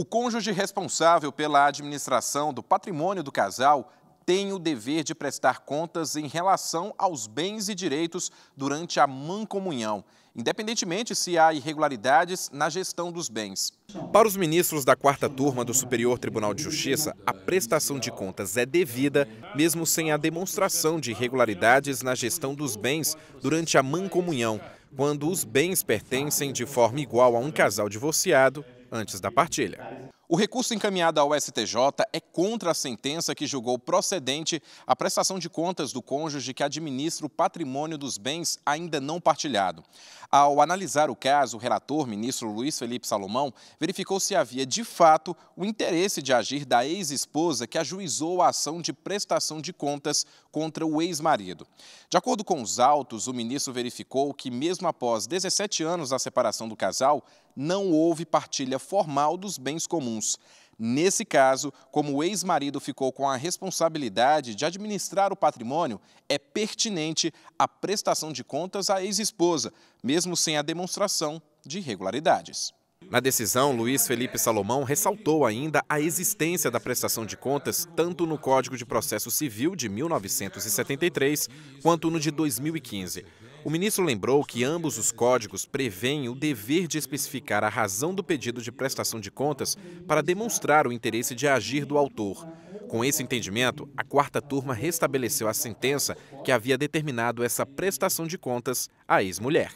O cônjuge responsável pela administração do patrimônio do casal tem o dever de prestar contas em relação aos bens e direitos durante a mancomunhão, independentemente se há irregularidades na gestão dos bens. Para os ministros da quarta turma do Superior Tribunal de Justiça, a prestação de contas é devida, mesmo sem a demonstração de irregularidades na gestão dos bens durante a mancomunhão, quando os bens pertencem de forma igual a um casal divorciado antes da partilha. O recurso encaminhado ao STJ é contra a sentença que julgou procedente a prestação de contas do cônjuge que administra o patrimônio dos bens ainda não partilhado. Ao analisar o caso, o relator, ministro Luiz Felipe Salomão, verificou se havia de fato o interesse de agir da ex-esposa que ajuizou a ação de prestação de contas contra o ex-marido. De acordo com os autos, o ministro verificou que, mesmo após 17 anos da separação do casal, não houve partilha formal dos bens comuns comuns. Nesse caso, como o ex-marido ficou com a responsabilidade de administrar o patrimônio, é pertinente a prestação de contas à ex-esposa, mesmo sem a demonstração de irregularidades. Na decisão, Luiz Felipe Salomão ressaltou ainda a existência da prestação de contas tanto no Código de Processo Civil de 1973 quanto no de 2015. O ministro lembrou que ambos os códigos prevêem o dever de especificar a razão do pedido de prestação de contas para demonstrar o interesse de agir do autor. Com esse entendimento, a quarta turma restabeleceu a sentença que havia determinado essa prestação de contas à ex-mulher.